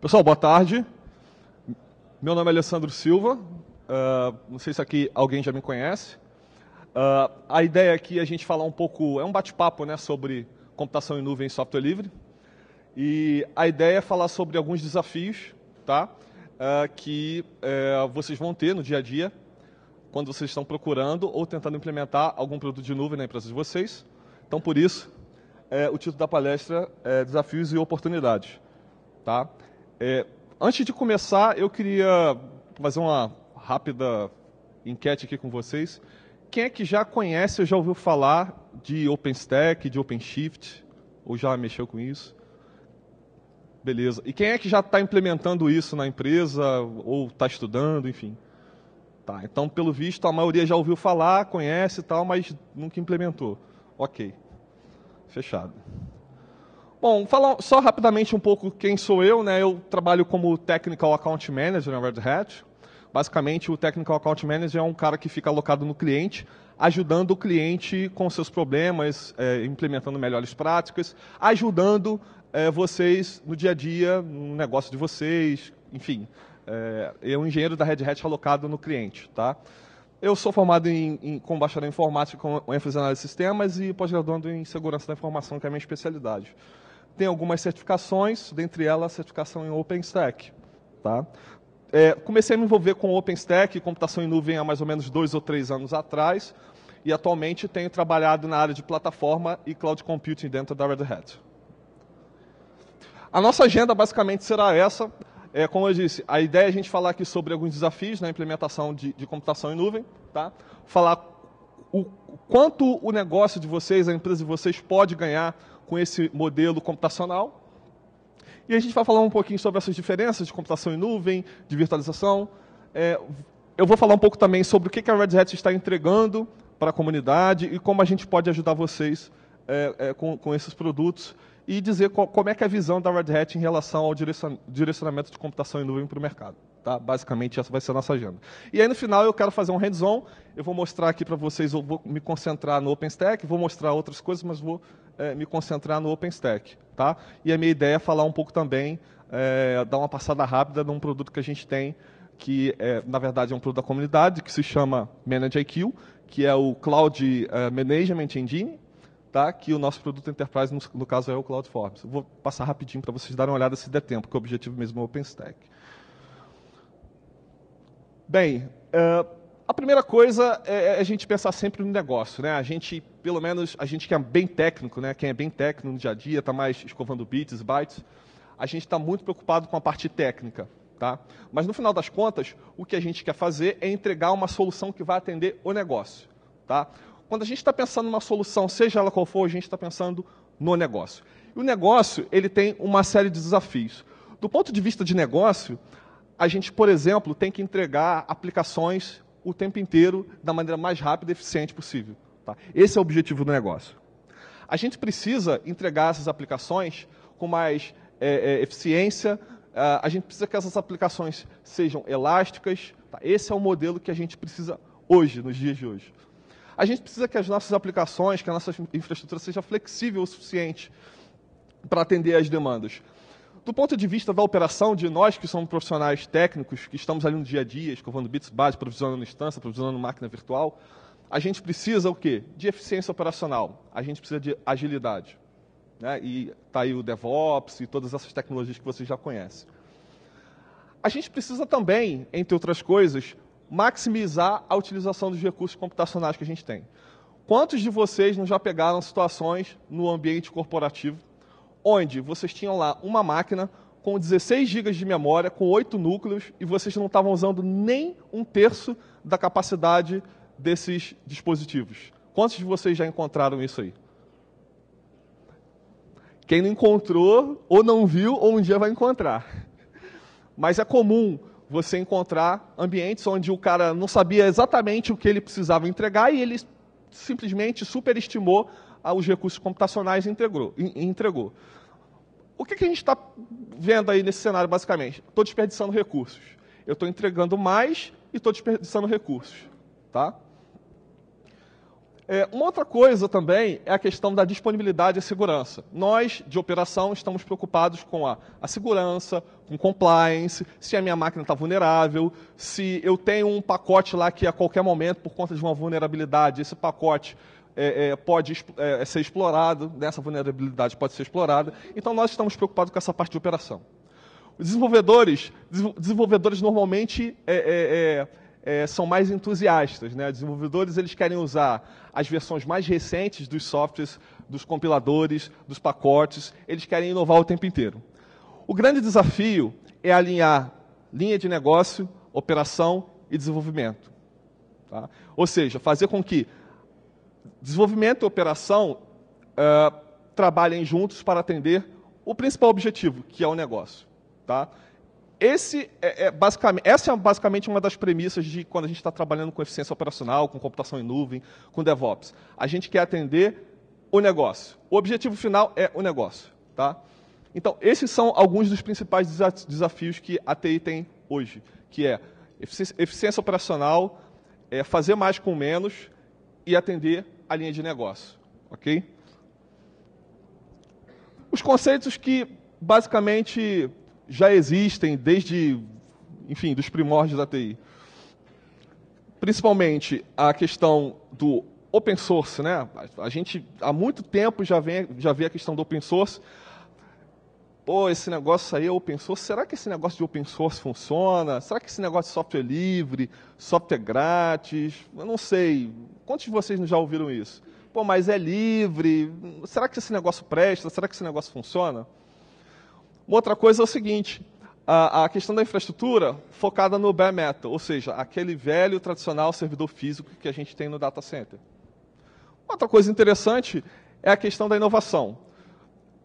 Pessoal, boa tarde. Meu nome é Alessandro Silva. Uh, não sei se aqui alguém já me conhece. Uh, a ideia aqui é a gente falar um pouco, é um bate-papo né, sobre computação em nuvem e software livre. E a ideia é falar sobre alguns desafios tá, uh, que eh, vocês vão ter no dia a dia quando vocês estão procurando ou tentando implementar algum produto de nuvem na empresa de vocês. Então, por isso, é, o título da palestra é Desafios e Oportunidades. Tá? É, antes de começar, eu queria fazer uma rápida enquete aqui com vocês. Quem é que já conhece ou já ouviu falar de OpenStack, de OpenShift, ou já mexeu com isso? Beleza. E quem é que já está implementando isso na empresa, ou está estudando, enfim? Tá, então, pelo visto, a maioria já ouviu falar, conhece e tal, mas nunca implementou. Ok. Fechado. Bom, falar só rapidamente um pouco quem sou eu, né? Eu trabalho como Technical Account Manager na Red Hat. Basicamente, o Technical Account Manager é um cara que fica alocado no cliente, ajudando o cliente com seus problemas, é, implementando melhores práticas, ajudando é, vocês no dia a dia, no negócio de vocês, enfim. É, é engenheiro da Red Hat alocado no cliente, tá? Eu sou formado em, em, com bacharel em informática, com ênfase em análise de sistemas e pós-graduando em segurança da informação, que é a minha especialidade. Tenho algumas certificações, dentre elas a certificação em OpenStack. Tá? É, comecei a me envolver com OpenStack, e computação em nuvem, há mais ou menos dois ou três anos atrás, e atualmente tenho trabalhado na área de plataforma e cloud computing dentro da Red Hat. A nossa agenda basicamente será essa. É, como eu disse, a ideia é a gente falar aqui sobre alguns desafios na implementação de, de computação em nuvem, tá? falar o quanto o negócio de vocês, a empresa de vocês, pode ganhar com esse modelo computacional. E a gente vai falar um pouquinho sobre essas diferenças de computação em nuvem, de virtualização. É, eu vou falar um pouco também sobre o que a Red Hat está entregando para a comunidade e como a gente pode ajudar vocês é, é, com, com esses produtos e dizer qual, como é que é a visão da Red Hat em relação ao direcionamento de computação em nuvem para o mercado. Tá? Basicamente, essa vai ser a nossa agenda. E aí, no final, eu quero fazer um hands-on. Eu vou mostrar aqui para vocês, eu vou me concentrar no OpenStack, vou mostrar outras coisas, mas vou é, me concentrar no OpenStack. Tá? E a minha ideia é falar um pouco também, é, dar uma passada rápida num produto que a gente tem, que, é, na verdade, é um produto da comunidade, que se chama ManageIQ, que é o Cloud eh, Management Engine, tá? que o nosso produto Enterprise, no, no caso, é o Cloud forms vou passar rapidinho para vocês darem uma olhada se der tempo, que o objetivo mesmo é o OpenStack. Bem, uh, a primeira coisa é, é, é a gente pensar sempre no negócio, né? A gente, pelo menos, a gente que é bem técnico, né? Quem é bem técnico no dia a dia, está mais escovando bits, bytes, a gente está muito preocupado com a parte técnica, tá? Mas no final das contas, o que a gente quer fazer é entregar uma solução que vai atender o negócio, tá? Quando a gente está pensando numa solução, seja ela qual for, a gente está pensando no negócio. E o negócio, ele tem uma série de desafios. Do ponto de vista de negócio, a gente, por exemplo, tem que entregar aplicações o tempo inteiro da maneira mais rápida e eficiente possível. Tá? Esse é o objetivo do negócio. A gente precisa entregar essas aplicações com mais é, é, eficiência, ah, a gente precisa que essas aplicações sejam elásticas. Tá? Esse é o modelo que a gente precisa hoje, nos dias de hoje a gente precisa que as nossas aplicações, que a nossa infraestrutura seja flexível o suficiente para atender às demandas. Do ponto de vista da operação, de nós que somos profissionais técnicos, que estamos ali no dia a dia, escovando bits base, provisionando instância, provisionando máquina virtual, a gente precisa o quê? De eficiência operacional, a gente precisa de agilidade. Né? E está aí o DevOps e todas essas tecnologias que vocês já conhecem. A gente precisa também, entre outras coisas, maximizar a utilização dos recursos computacionais que a gente tem. Quantos de vocês não já pegaram situações no ambiente corporativo onde vocês tinham lá uma máquina com 16 GB de memória, com 8 núcleos, e vocês não estavam usando nem um terço da capacidade desses dispositivos? Quantos de vocês já encontraram isso aí? Quem não encontrou, ou não viu, ou um dia vai encontrar. Mas é comum você encontrar ambientes onde o cara não sabia exatamente o que ele precisava entregar e ele simplesmente superestimou ah, os recursos computacionais e entregou. E entregou. O que, que a gente está vendo aí nesse cenário, basicamente? Estou desperdiçando recursos. Eu estou entregando mais e estou desperdiçando recursos. Tá? É, uma outra coisa também é a questão da disponibilidade e segurança. Nós, de operação, estamos preocupados com a, a segurança, com compliance, se a minha máquina está vulnerável, se eu tenho um pacote lá que a qualquer momento, por conta de uma vulnerabilidade, esse pacote é, é, pode é, é, ser explorado, né? essa vulnerabilidade pode ser explorada. Então, nós estamos preocupados com essa parte de operação. Os desenvolvedores, desenvolvedores normalmente é, são mais entusiastas. Né? Desenvolvedores eles querem usar as versões mais recentes dos softwares, dos compiladores, dos pacotes, eles querem inovar o tempo inteiro. O grande desafio é alinhar linha de negócio, operação e desenvolvimento. Tá? Ou seja, fazer com que desenvolvimento e operação uh, trabalhem juntos para atender o principal objetivo, que é o negócio. Tá? esse é, é, basicamente, essa é basicamente uma das premissas de quando a gente está trabalhando com eficiência operacional, com computação em nuvem, com DevOps. A gente quer atender o negócio. O objetivo final é o negócio. Tá? Então, esses são alguns dos principais desafios que a TI tem hoje, que é eficiência, eficiência operacional, é fazer mais com menos e atender a linha de negócio. Ok? Os conceitos que basicamente já existem desde, enfim, dos primórdios da TI. Principalmente a questão do open source, né? A gente há muito tempo já vem, já vê a questão do open source. Pô, esse negócio aí é open source. Será que esse negócio de open source funciona? Será que esse negócio de software livre, software grátis? Eu não sei. Quantos de vocês já ouviram isso? Pô, mas é livre. Será que esse negócio presta? Será que esse negócio funciona? Uma outra coisa é o seguinte, a, a questão da infraestrutura focada no bare metal, ou seja, aquele velho tradicional servidor físico que a gente tem no data center. Outra coisa interessante é a questão da inovação.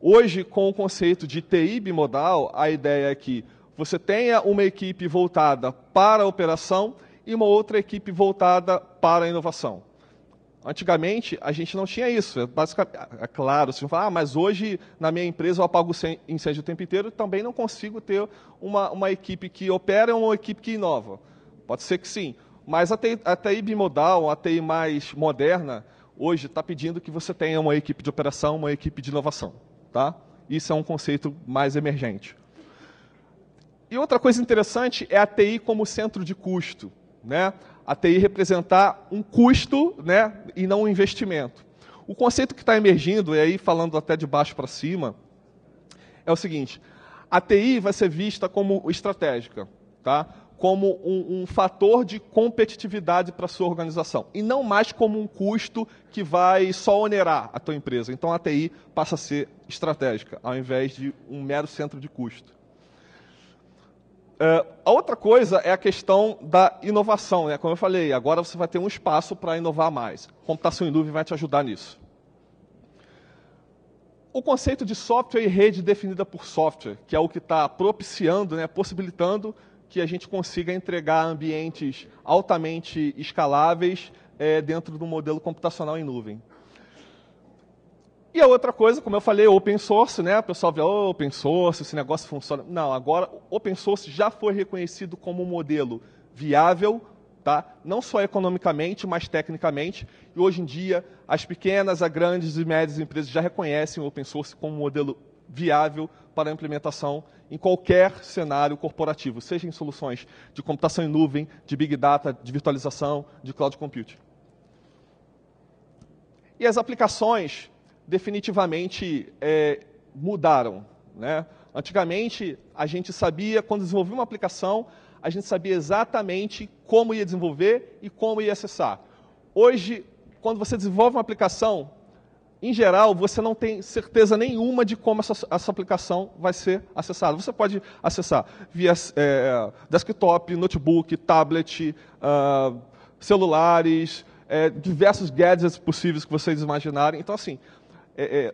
Hoje, com o conceito de TI bimodal, a ideia é que você tenha uma equipe voltada para a operação e uma outra equipe voltada para a inovação. Antigamente, a gente não tinha isso. É, basicamente, é claro, se fala, ah, mas hoje na minha empresa eu apago incêndio o tempo inteiro, também não consigo ter uma, uma equipe que opera ou uma equipe que inova. Pode ser que sim. Mas a TI, a TI bimodal, a TI mais moderna, hoje está pedindo que você tenha uma equipe de operação, uma equipe de inovação. Tá? Isso é um conceito mais emergente. E outra coisa interessante é a TI como centro de custo. Né? a TI representar um custo né, e não um investimento. O conceito que está emergindo, e aí falando até de baixo para cima, é o seguinte: a TI vai ser vista como estratégica, tá? como um, um fator de competitividade para a sua organização, e não mais como um custo que vai só onerar a tua empresa. Então a TI passa a ser estratégica, ao invés de um mero centro de custo. Eh, a outra coisa é a questão da inovação. Né? Como eu falei, agora você vai ter um espaço para inovar mais. Computação em nuvem vai te ajudar nisso. O conceito de software e rede definida por software, que é o que está propiciando, né, possibilitando que a gente consiga entregar ambientes altamente escaláveis é, dentro do modelo computacional em nuvem. E a outra coisa, como eu falei, open source, né? O pessoal vê, oh, open source, esse negócio funciona. Não, agora open source já foi reconhecido como um modelo viável, tá? Não só economicamente, mas tecnicamente. E hoje em dia, as pequenas, as grandes e médias empresas já reconhecem o open source como um modelo viável para implementação em qualquer cenário corporativo, seja em soluções de computação em nuvem, de big data, de virtualização, de cloud computing. E as aplicações definitivamente é, mudaram. Né? Antigamente, a gente sabia, quando desenvolvia uma aplicação, a gente sabia exatamente como ia desenvolver e como ia acessar. Hoje, quando você desenvolve uma aplicação, em geral, você não tem certeza nenhuma de como essa, essa aplicação vai ser acessada. Você pode acessar via é, desktop, notebook, tablet, uh, celulares, é, diversos gadgets possíveis que vocês imaginarem. Então, assim, é, é,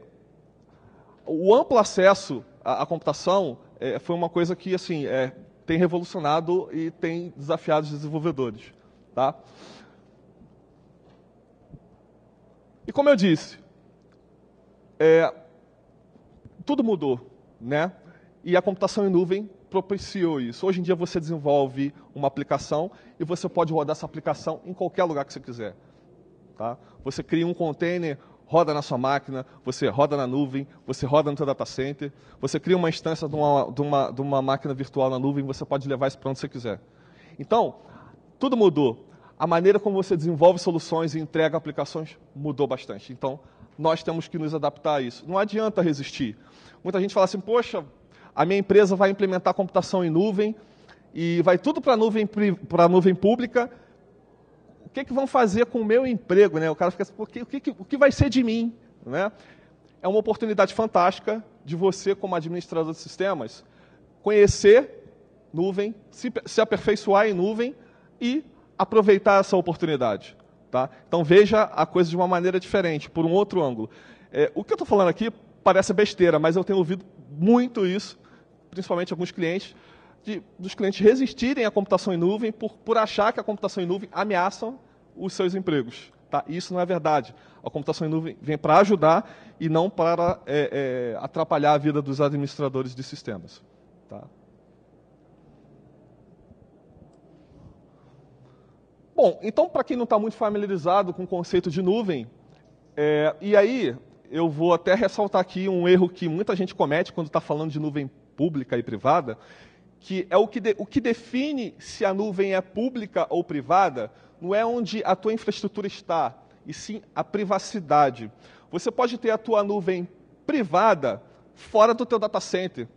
o amplo acesso à, à computação é, foi uma coisa que assim é, tem revolucionado e tem desafiado os desenvolvedores, tá? E como eu disse, tudo mudou, né? E a computação em nuvem propiciou isso. Hoje em dia você desenvolve uma aplicação e você pode rodar essa aplicação em qualquer lugar que você quiser. Tá? Você cria um container roda na sua máquina, você roda na nuvem, você roda no seu data center, você cria uma instância de uma, de uma, de uma máquina virtual na nuvem, você pode levar isso para onde você quiser. Então, tudo mudou. A maneira como você desenvolve soluções e entrega aplicações mudou bastante. Então, nós temos que nos adaptar a isso. Não adianta resistir. Muita gente fala assim, poxa, a minha empresa vai implementar computação em nuvem e vai tudo para a nuvem, nuvem pública que, que vão fazer com o meu emprego? Né? O cara fica assim, o que, o que, o que vai ser de mim? Né? É uma oportunidade fantástica de você, como administrador de sistemas, conhecer nuvem, se, se aperfeiçoar em nuvem e aproveitar essa oportunidade. Tá? Então veja a coisa de uma maneira diferente, por um outro ângulo. É, o que eu estou falando aqui parece besteira, mas eu tenho ouvido muito isso, principalmente alguns clientes, de, dos clientes resistirem à computação em nuvem por, por achar que a computação em nuvem ameaça os seus empregos. Tá? Isso não é verdade. A computação em nuvem vem para ajudar e não para é, é, atrapalhar a vida dos administradores de sistemas. Tá? Bom, então, para quem não está muito familiarizado com o conceito de nuvem, é, e aí eu vou até ressaltar aqui um erro que muita gente comete quando está falando de nuvem pública e privada, que é o que, de, o que define se a nuvem é pública ou privada não é onde a tua infraestrutura está, e sim a privacidade. Você pode ter a tua nuvem privada fora do teu data center.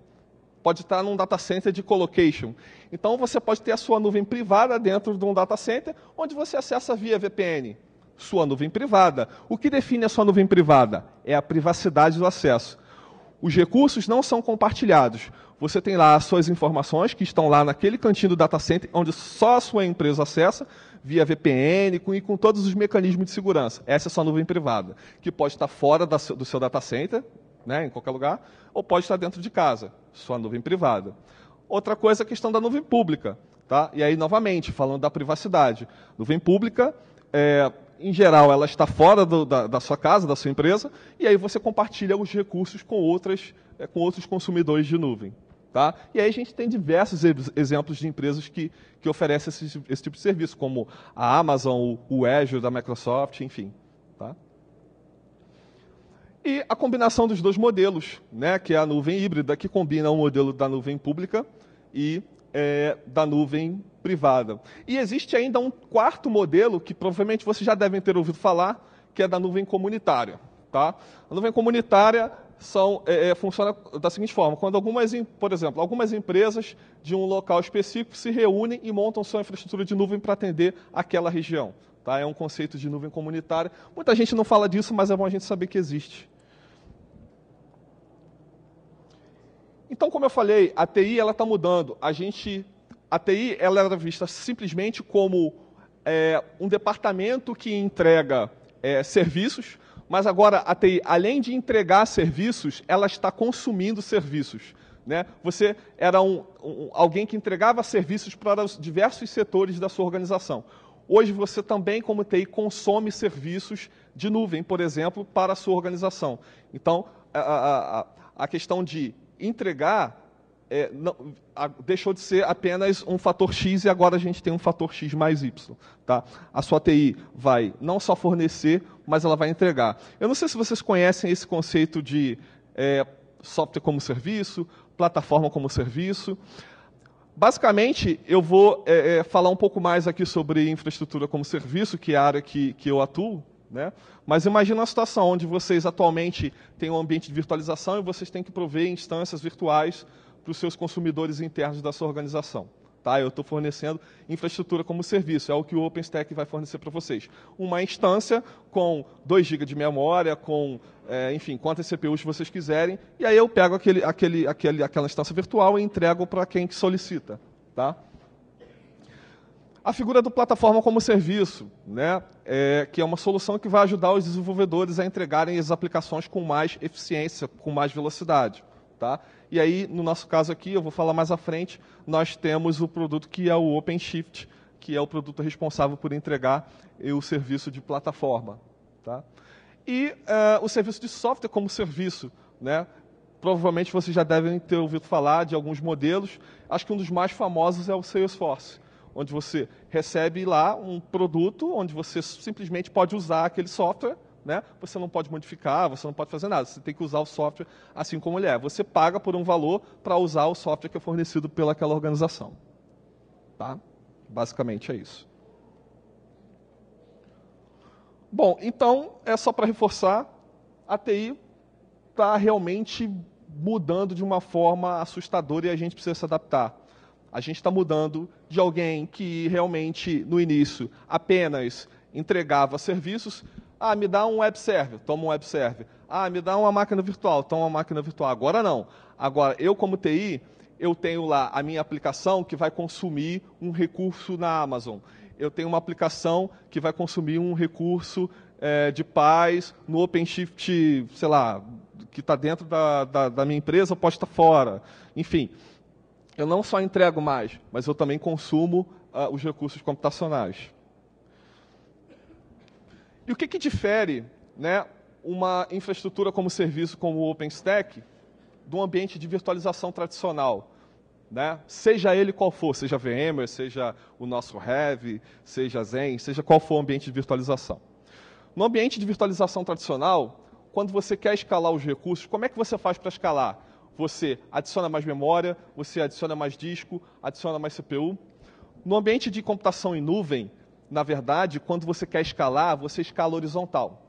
Pode estar num data center de colocation. Então você pode ter a sua nuvem privada dentro de um data center onde você acessa via VPN. Sua nuvem privada. O que define a sua nuvem privada? É a privacidade do acesso. Os recursos não são compartilhados você tem lá as suas informações que estão lá naquele cantinho do data center, onde só a sua empresa acessa, via VPN com, e com todos os mecanismos de segurança. Essa é a sua nuvem privada, que pode estar fora da, do seu data center, né, em qualquer lugar, ou pode estar dentro de casa, sua nuvem privada. Outra coisa é a questão da nuvem pública. Tá? E aí, novamente, falando da privacidade. Nuvem pública, é, em geral, ela está fora do, da, da, sua casa, da sua empresa, e aí você compartilha os recursos com, outras, é, com outros consumidores de nuvem. Tá? E aí a gente tem diversos exemplos de empresas que, que oferecem esse, esse tipo de serviço, como a Amazon, o, Azure da Microsoft, enfim. Tá? E a combinação dos dois modelos, né, que é a nuvem híbrida, que combina o modelo da nuvem pública e é, da nuvem privada. E existe ainda um quarto modelo, que provavelmente vocês já devem ter ouvido falar, que é da nuvem comunitária. Tá? A nuvem comunitária são, é, é, funciona da seguinte forma: quando algumas, por exemplo, algumas empresas de um local específico se reúnem e montam sua infraestrutura de nuvem para atender aquela região. Tá? É um conceito de nuvem comunitária. Muita gente não fala disso, mas é bom a gente saber que existe. Então, como eu falei, a TI ela está mudando. A gente, a TI ela era vista simplesmente como é, um departamento que entrega é, serviços mas agora a TI, além de entregar serviços, ela está consumindo serviços. Né? Você era um, um, alguém que entregava serviços para os diversos setores da sua organização. Hoje você também, como TI, consome serviços de nuvem, por exemplo, para a sua organização. Então, a, a, a questão de entregar é, não, a, deixou de ser apenas um fator X e agora a gente tem um fator X mais Y. Tá? A sua TI vai não só fornecer, mas ela vai entregar. Eu não sei se vocês conhecem esse conceito de é, software como serviço, plataforma como serviço. Basicamente, eu vou é, é falar um pouco mais aqui sobre infraestrutura como serviço, que é a área que, que eu atuo, né? Mas imagina uma situação onde vocês atualmente têm um ambiente de virtualização e vocês têm que prover instâncias virtuais para os seus consumidores internos da sua organização. Tá? Eu estou fornecendo infraestrutura como serviço, é o que o OpenStack vai fornecer para vocês. Uma instância com 2 GB de memória, com, é, enfim, quantas CPUs vocês quiserem, e aí eu pego aquele, aquele, aquele, aquela instância virtual e entrego para quem que solicita. Tá? A figura do plataforma como serviço, né, é, que é uma solução que vai ajudar os desenvolvedores a entregarem as aplicações com mais eficiência, com mais velocidade. Tá? E aí, no nosso caso aqui, eu vou falar mais à frente, nós temos o produto que é o OpenShift, que é o produto responsável por entregar o serviço de plataforma. Tá? E uh, o serviço de software como serviço. Né? Provavelmente vocês já devem ter ouvido falar de alguns modelos. Acho que um dos mais famosos é o Salesforce, onde você recebe lá um produto onde você simplesmente pode usar aquele software né, você não pode modificar, você não pode fazer nada. Você tem que usar o software assim como ele é. Você paga por um valor para usar o software que é fornecido pelaquela organização. Tá? Basicamente é isso. Bom, então, é só para reforçar, a TI está realmente mudando de uma forma assustadora e a gente precisa se adaptar. A gente está mudando de alguém que realmente, no início, apenas entregava serviços ah, me dá um web server, toma um web server. Ah, me dá uma máquina virtual, toma uma máquina virtual. Agora não. Agora, eu como TI, eu tenho lá a minha aplicação que vai consumir um recurso na Amazon. Eu tenho uma aplicação que vai consumir um recurso é, de paz no OpenShift, sei lá, que está dentro da, da, da, minha empresa, pode estar tá fora. Enfim, eu não só entrego mais, mas eu também consumo uh, os recursos computacionais. E o que, que difere né, uma infraestrutura como serviço como o OpenStack do ambiente de virtualização tradicional? Né? Seja ele qual for, seja VMware, seja o nosso Heavy, seja Zen, seja qual for o ambiente de virtualização. No ambiente de virtualização tradicional, quando você quer escalar os recursos, como é que você faz para escalar? Você adiciona mais memória, você adiciona mais disco, adiciona mais CPU. No ambiente de computação em nuvem, na verdade, quando você quer escalar, você escala horizontal.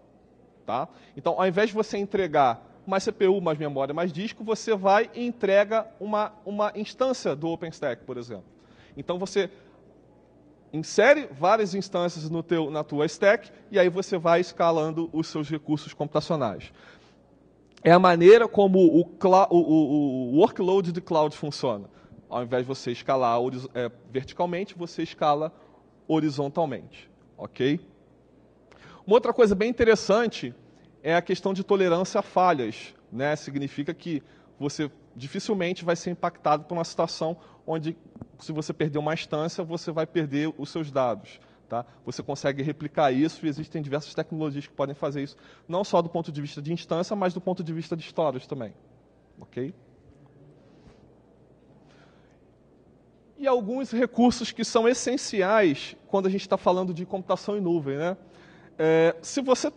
Tá? Então, ao invés de você entregar mais CPU, mais memória, mais disco, você vai e entrega uma, uma instância do OpenStack, por exemplo. Então, você insere várias instâncias no teu, na tua stack e aí você vai escalando os seus recursos computacionais. É a maneira como o, o, o, o workload de cloud funciona. Ao invés de você escalar é, verticalmente, você escala horizontalmente, ok? Uma outra coisa bem interessante é a questão de tolerância a falhas, né? Significa que você dificilmente vai ser impactado por uma situação onde, se você perder uma instância, você vai perder os seus dados. Tá? Você consegue replicar isso e existem diversas tecnologias que podem fazer isso, não só do ponto de vista de instância, mas do ponto de vista de histórias também. ok? e alguns recursos que são essenciais quando a gente está falando de computação em nuvem. Né? É, se você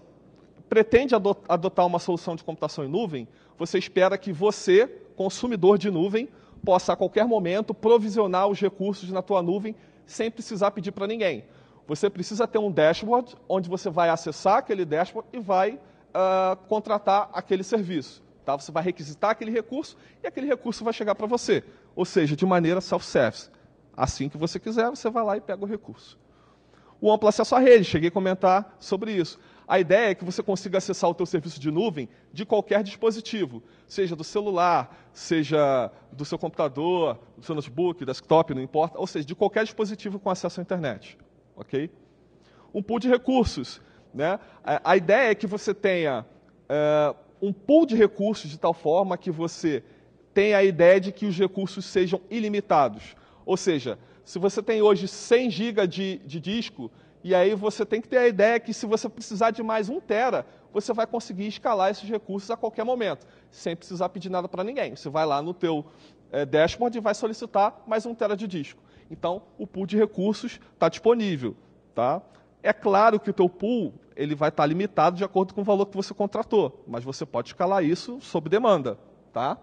pretende adotar uma solução de computação em nuvem, você espera que você, consumidor de nuvem, possa a qualquer momento provisionar os recursos na tua nuvem sem precisar pedir para ninguém. Você precisa ter um dashboard onde você vai acessar aquele dashboard e vai uh, contratar aquele serviço. Tá? Você vai requisitar aquele recurso e aquele recurso vai chegar para você ou seja, de maneira self-service. Assim que você quiser, você vai lá e pega o recurso. O amplo acesso à rede, cheguei a comentar sobre isso. A ideia é que você consiga acessar o teu serviço de nuvem de qualquer dispositivo, seja do celular, seja do seu computador, do seu notebook, desktop, não importa, ou seja, de qualquer dispositivo com acesso à internet, ok? Um pool de recursos, né? A ideia é que você tenha uh, um pool de recursos de tal forma que você tem a ideia de que os recursos sejam ilimitados. Ou seja, se você tem hoje 100 GB de, de, disco, e aí você tem que ter a ideia que se você precisar de mais um tera, você vai conseguir escalar esses recursos a qualquer momento, sem precisar pedir nada para ninguém. Você vai lá no teu é, dashboard e vai solicitar mais um tera de disco. Então, o pool de recursos está disponível. Tá? É claro que o teu pool ele vai estar tá limitado de acordo com o valor que você contratou, mas você pode escalar isso sob demanda. Tá?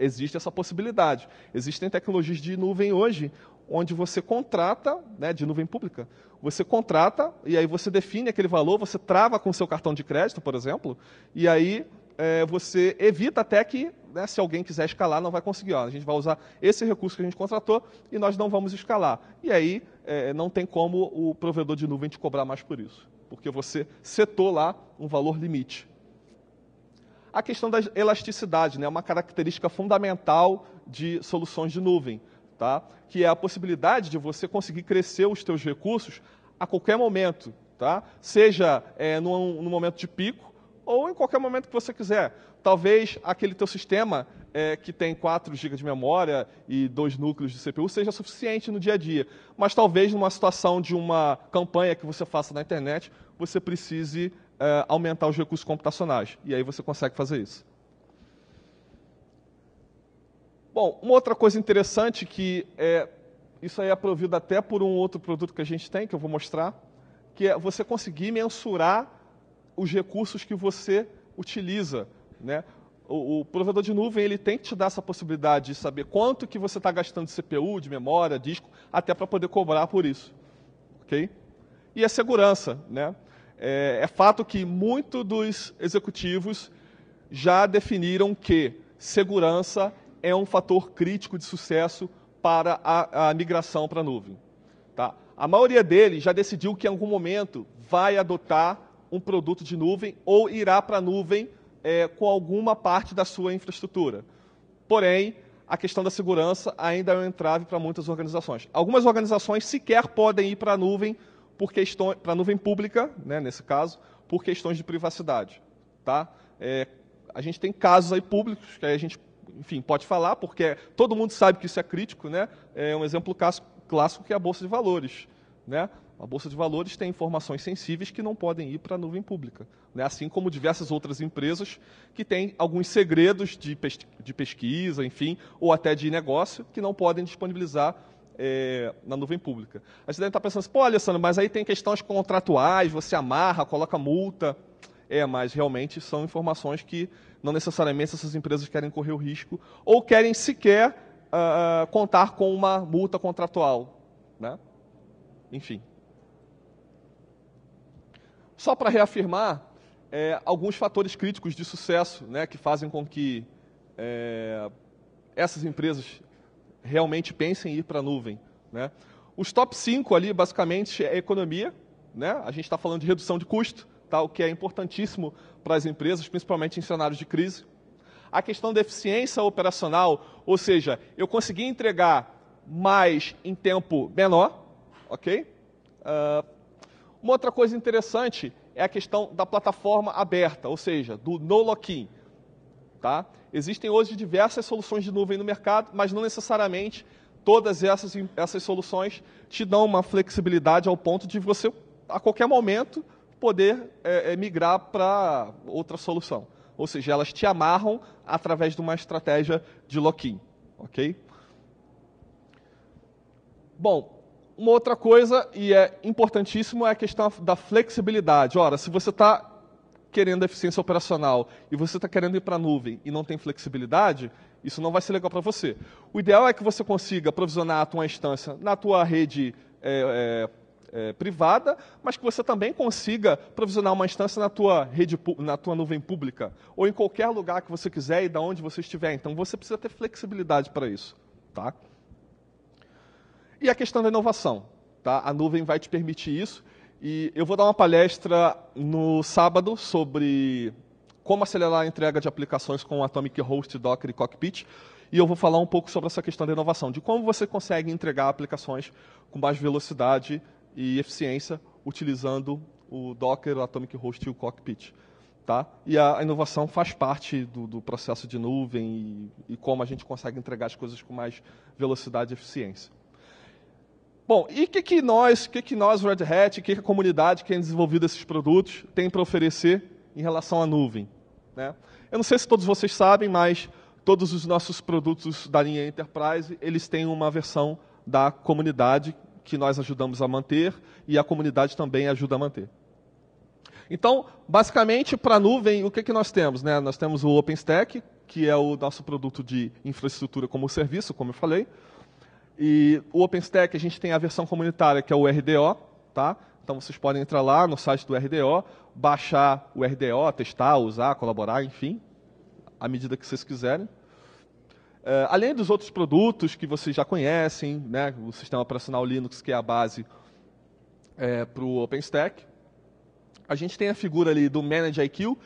existe essa possibilidade. Existem tecnologias de nuvem hoje onde você contrata, né, de nuvem pública, você contrata e aí você define aquele valor, você trava com seu cartão de crédito, por exemplo, e aí é, você evita até que, né, se alguém quiser escalar, não vai conseguir. Ó, a gente vai usar esse recurso que a gente contratou e nós não vamos escalar. E aí é, não tem como o provedor de nuvem te cobrar mais por isso, porque você setou lá um valor limite a questão da elasticidade, né? uma característica fundamental de soluções de nuvem, tá? que é a possibilidade de você conseguir crescer os seus recursos a qualquer momento, tá? seja é, momento de pico ou em qualquer momento que você quiser. Talvez aquele teu sistema é, que tem 4 GB de memória e dois núcleos de CPU seja suficiente no dia a dia. Mas talvez numa situação de uma campanha que você faça na internet, você precise é, aumentar os recursos computacionais. E aí você consegue fazer isso. Bom, uma outra coisa interessante que é, isso aí é provido até por um outro produto que a gente tem, que eu vou mostrar, que é você conseguir mensurar os recursos que você utiliza, né? O, o, provedor de nuvem ele tem que te dar essa possibilidade de saber quanto que você está gastando de CPU, de memória, disco, até para poder cobrar por isso, ok? E a segurança, né? é, é fato que muitos dos executivos já definiram que segurança é um fator crítico de sucesso para a, a migração para a nuvem. Tá? A maioria deles já decidiu que em algum momento vai adotar um produto de nuvem ou irá para a nuvem é, com alguma parte da sua infraestrutura. Porém, a questão da segurança ainda é um entrave para muitas organizações. Algumas organizações sequer podem ir para a nuvem por questões para a nuvem pública, né, nesse caso, por questões de privacidade, tá? É, a gente tem casos aí públicos que a gente, enfim, pode falar porque todo mundo sabe que isso é crítico, né? É um exemplo clássico, clássico que é a bolsa de valores, né? A Bolsa de Valores tem informações sensíveis que não podem ir para a nuvem pública, né? assim como diversas outras empresas que têm alguns segredos de, pesquisa, enfim, ou até de negócio, que não podem disponibilizar é, na nuvem pública. Aí você deve estar pensando assim, pô, Alessandro, mas aí tem questões contratuais, você amarra, coloca multa. É, mas realmente são informações que não necessariamente essas empresas querem correr o risco ou querem sequer uh, contar com uma multa contratual. Né? Enfim. Só para reafirmar, é, alguns fatores críticos de sucesso né, que fazem com que é, essas empresas realmente pensem em ir para a nuvem. Né? Os top 5 ali, basicamente, é economia. Né? A gente está falando de redução de custo, tá? o que é importantíssimo para as empresas, principalmente em cenários de crise. A questão da eficiência operacional, ou seja, eu consegui entregar mais em tempo menor, ok? Uh, uma outra coisa interessante é a questão da plataforma aberta, ou seja, do no-lock-in. Tá? Existem hoje diversas soluções de nuvem no mercado, mas não necessariamente todas essas, essas soluções te dão uma flexibilidade ao ponto de você, a qualquer momento, poder é, é, migrar para outra solução. Ou seja, elas te amarram através de uma estratégia de lock-in. Ok? Bom, uma outra coisa, e é importantíssimo, é a questão da flexibilidade. Ora, se você está querendo eficiência operacional e você está querendo ir para a nuvem e não tem flexibilidade, isso não vai ser legal para você. O ideal é que você consiga provisionar uma instância na tua rede é, é, é, privada, mas que você também consiga provisionar uma instância na tua rede, na tua nuvem pública ou em qualquer lugar que você quiser e da onde você estiver. Então você precisa ter flexibilidade para isso, tá? E a questão da inovação, tá? A nuvem vai te permitir isso e eu vou dar uma palestra no sábado sobre como acelerar a entrega de aplicações com Atomic Host, Docker e Cockpit. E eu vou falar um pouco sobre essa questão da inovação, de como você consegue entregar aplicações com mais velocidade e eficiência utilizando o Docker, o Atomic Host e o Cockpit. Tá? E a inovação faz parte do, do processo de nuvem e, e como a gente consegue entregar as coisas com mais velocidade e eficiência. Bom, e o que, que nós, que, que nós, Red Hat, o que, que a comunidade que tem desenvolvido esses produtos tem para oferecer em relação à nuvem? Né? Eu não sei se todos vocês sabem, mas todos os nossos produtos da linha Enterprise, eles têm uma versão da comunidade que nós ajudamos a manter e a comunidade também ajuda a manter. Então, basicamente, para a nuvem, o que, que nós temos? Né? Nós temos o OpenStack, que é o nosso produto de infraestrutura como serviço, como eu falei. E o OpenStack, a gente tem a versão comunitária, que é o RDO, tá? Então vocês podem entrar lá no site do RDO, baixar o RDO, testar, usar, colaborar, enfim, à medida que vocês quiserem. É, além dos outros produtos que vocês já conhecem, né, o sistema operacional Linux, que é a base é, para o OpenStack, a gente tem a figura ali do ManageIQ,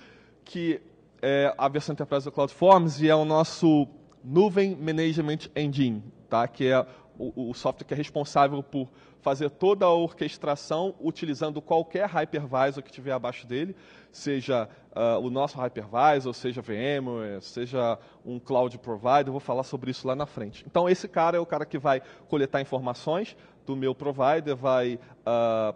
que é a versão Enterprise do CloudForms e é o nosso Nuvem Management Engine, tá? que é o, o software que é responsável por fazer toda a orquestração utilizando qualquer hypervisor que tiver abaixo dele, seja uh, o nosso hypervisor, seja VMware, seja um cloud provider, vou falar sobre isso lá na frente. Então, esse cara é o cara que vai coletar informações do meu provider, vai uh,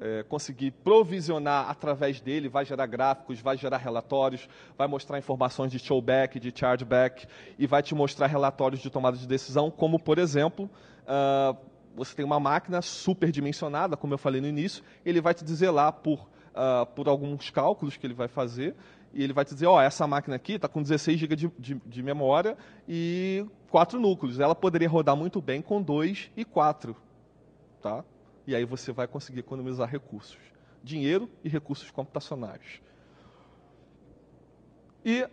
é, conseguir provisionar através dele, vai gerar gráficos, vai gerar relatórios, vai mostrar informações de showback, de chargeback e vai te mostrar relatórios de tomada de decisão, como por exemplo, uh, você tem uma máquina superdimensionada, como eu falei no início, ele vai te dizer lá por, uh, por alguns cálculos que ele vai fazer e ele vai te dizer, ó, oh, essa máquina aqui está com 16 GB de, de, de, memória e quatro núcleos, ela poderia rodar muito bem com dois e quatro, tá? E aí você vai conseguir economizar recursos. Dinheiro e recursos computacionais. E uh,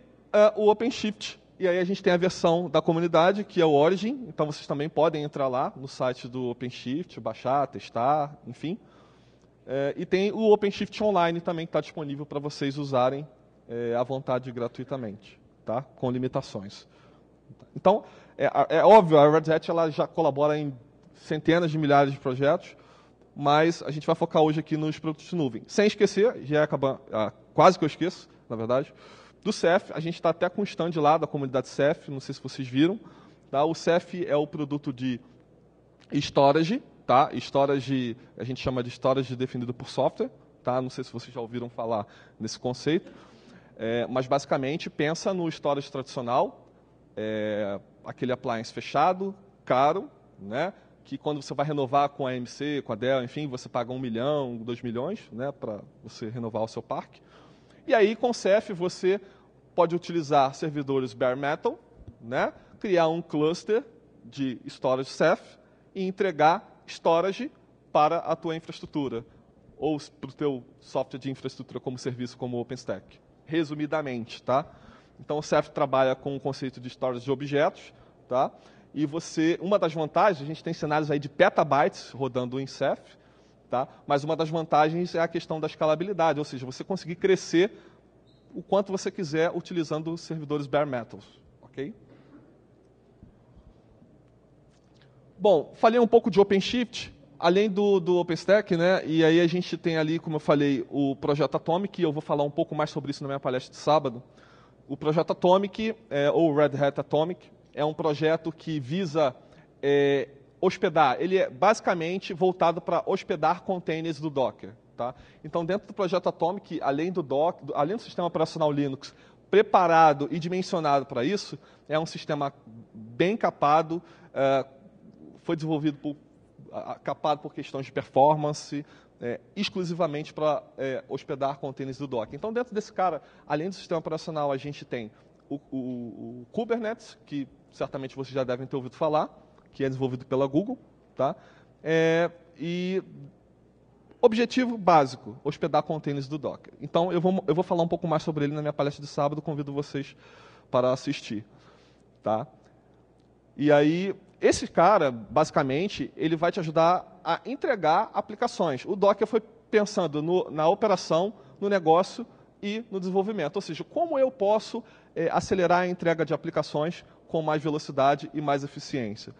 o OpenShift. E aí a gente tem a versão da comunidade, que é o Origin. Então vocês também podem entrar lá no site do OpenShift, baixar, testar, enfim. Eh, e tem o OpenShift Online também, que está disponível para vocês usarem eh, à vontade gratuitamente, tá? com limitações. Então, é, é, é, óbvio, a Red Hat ela já colabora em centenas de milhares de projetos mas a gente vai focar hoje aqui nos produtos de nuvem. Sem esquecer, já acaba, ah, quase que eu esqueço, na verdade, do CEF. A gente está até com um stand lá da comunidade CEF, não sei se vocês viram. Tá? O CEF é o produto de storage, tá? storage, a gente chama de storage definido por software. Tá? Não sei se vocês já ouviram falar nesse conceito. É, mas, basicamente, pensa no storage tradicional, é, aquele appliance fechado, caro, né? que quando você vai renovar com a AMC, com a Dell, enfim, você paga um milhão, dois milhões, né, para você renovar o seu parque. E aí, com o CEF, você pode utilizar servidores bare metal, né, criar um cluster de storage Ceph e entregar storage para a tua infraestrutura ou para o teu software de infraestrutura como serviço, como OpenStack. Resumidamente, tá? Então, o Ceph trabalha com o conceito de storage de objetos, tá? e você, uma das vantagens, a gente tem cenários aí de petabytes rodando em Ceph, tá? mas uma das vantagens é a questão da escalabilidade, ou seja, você conseguir crescer o quanto você quiser utilizando servidores bare metals, ok? Bom, falei um pouco de OpenShift, além do, do OpenStack, né? E aí a gente tem ali, como eu falei, o projeto Atomic, e eu vou falar um pouco mais sobre isso na minha palestra de sábado. O projeto Atomic, é, ou Red Hat Atomic, é um projeto que visa é, hospedar, ele é basicamente voltado para hospedar containers do Docker. Tá? Então, dentro do projeto Atomic, além do, Docker, além do sistema operacional Linux preparado e dimensionado para isso, é um sistema bem capado, é, foi desenvolvido por, capado por questões de performance, é, exclusivamente para é, hospedar containers do Docker. Então, dentro desse cara, além do sistema operacional, a gente tem o, o, o Kubernetes, que certamente vocês já devem ter ouvido falar, que é desenvolvido pela Google. Tá? É, e objetivo básico, hospedar containers do Docker. Então, eu vou, eu vou falar um pouco mais sobre ele na minha palestra de sábado, convido vocês para assistir. Tá? E aí, esse cara, basicamente, ele vai te ajudar a entregar aplicações. O Docker foi pensando no, na operação, no negócio e no desenvolvimento. Ou seja, como eu posso é, acelerar a entrega de aplicações com mais velocidade e mais eficiência.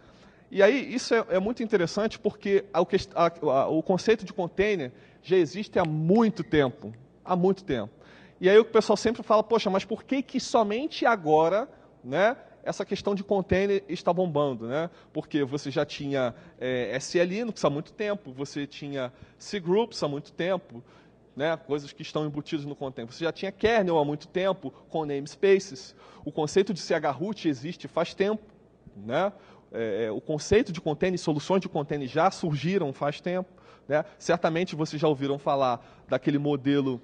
E aí, isso é, é muito interessante porque a, a, a, o conceito de container já existe há muito tempo. Há muito tempo. E aí o pessoal sempre fala, poxa, mas por que, que somente agora né, essa questão de container está bombando? Né? Porque você já tinha é, eh, SE Linux há muito tempo, você tinha C-Groups há muito tempo, né, coisas que estão embutidas no contexto. Você já tinha kernel há muito tempo, com namespaces. O conceito de root existe faz tempo. Né? É, é, o conceito de container, soluções de container já surgiram faz tempo. Né? Certamente vocês já ouviram falar daquele modelo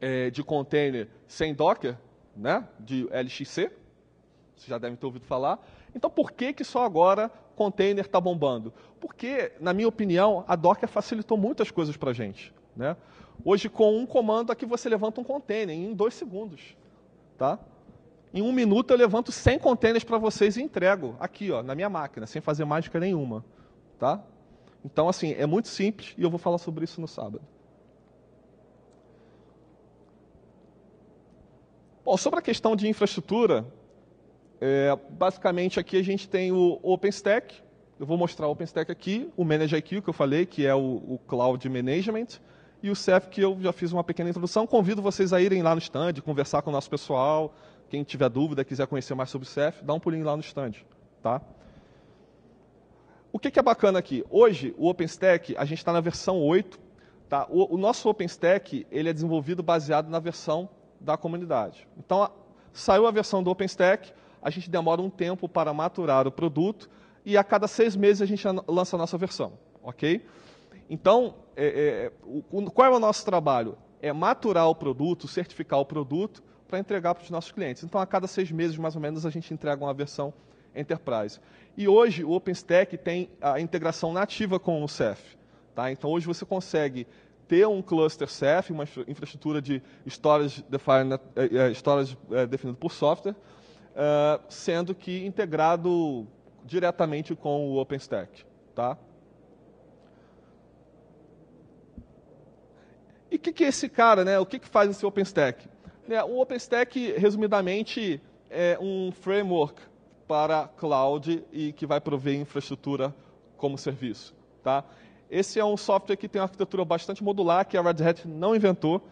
é, de container sem Docker, né? de LXC. Vocês já devem ter ouvido falar. Então, por que, que só agora container está bombando? Porque, na minha opinião, a Docker facilitou muitas coisas para a gente. Né? Hoje, com um comando aqui, você levanta um container em dois segundos. Tá? Em um minuto, eu levanto 100 containers para vocês e entrego aqui, ó, na minha máquina, sem fazer mágica nenhuma. Tá? Então, assim, é muito simples e eu vou falar sobre isso no sábado. Bom, sobre a questão de infraestrutura, é, basicamente aqui a gente tem o OpenStack. Eu vou mostrar o OpenStack aqui, o ManageIQ que eu falei, que é o, o Cloud Management e o CEF, que eu já fiz uma pequena introdução. Convido vocês a irem lá no stand, conversar com o nosso pessoal. Quem tiver dúvida, quiser conhecer mais sobre o CEF, dá um pulinho lá no stand. Tá? O que, que é bacana aqui? Hoje, o OpenStack, a gente está na versão 8. Tá? O, o, nosso OpenStack ele é desenvolvido baseado na versão da comunidade. Então, a, saiu a versão do OpenStack, a gente demora um tempo para maturar o produto e a cada seis meses a gente lança a nossa versão. ok? Então, é, é, o, qual é o nosso trabalho? É maturar o produto, certificar o produto para entregar para os nossos clientes. Então, a cada seis meses, mais ou menos, a gente entrega uma versão Enterprise. E hoje, o OpenStack tem a integração nativa com o Ceph. Tá? Então, hoje você consegue ter um cluster Ceph, uma infraestrutura de storage, defined, é, é, storage é, definido por software, sendo que integrado diretamente com o OpenStack. Tá? E o que, que, é esse cara, né? O que, que faz esse OpenStack? Né, o OpenStack, resumidamente, é um framework para cloud e que vai prover infraestrutura como serviço. Tá? Esse é um software que tem uma arquitetura bastante modular, que a Red Hat não inventou.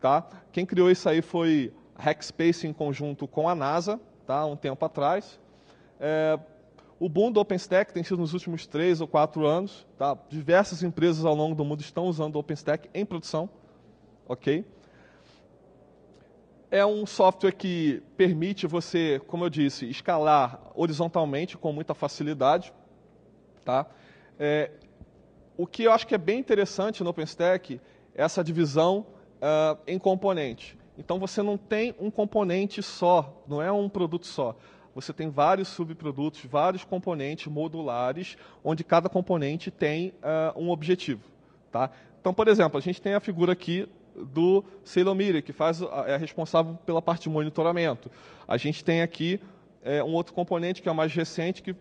Tá? Quem criou isso aí foi Hackspace em conjunto com a NASA, tá? um tempo atrás. É, o boom do OpenStack tem sido nos últimos três ou quatro anos. Tá? Diversas empresas ao longo do mundo estão usando o OpenStack em produção ok? É um software que permite você, como eu disse, escalar horizontalmente com muita facilidade, tá? É, o que eu acho que é bem interessante no OpenStack é essa divisão uh, em componente. Então você não tem um componente só, não é um produto só. Você tem vários subprodutos, vários componentes modulares, onde cada componente tem uh, um objetivo. Tá? Então, por exemplo, a gente tem a figura aqui do Ceylon que faz, é responsável pela parte de monitoramento. A gente tem aqui é, um outro componente que é o mais recente, que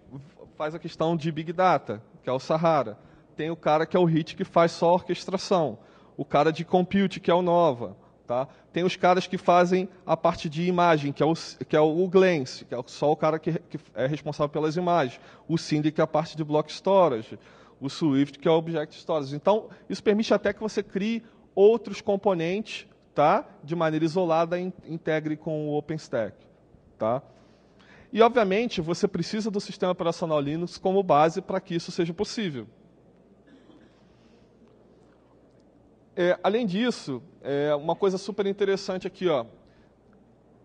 faz a questão de Big Data, que é o Sahara. Tem o cara que é o HIT, que faz só orquestração. O cara de Compute, que é o Nova. Tá? Tem os caras que fazem a parte de imagem, que é o, que é o Glance, que é só o cara que, que é responsável pelas imagens. O Cindy, que é a parte de Block Storage. O Swift, que é o Object Storage. Então, isso permite até que você crie outros componentes, tá? De maneira isolada, integre com o OpenStack, tá? E, obviamente, você precisa do sistema operacional Linux como base para que isso seja possível. É, além disso, é, uma coisa super interessante aqui, ó.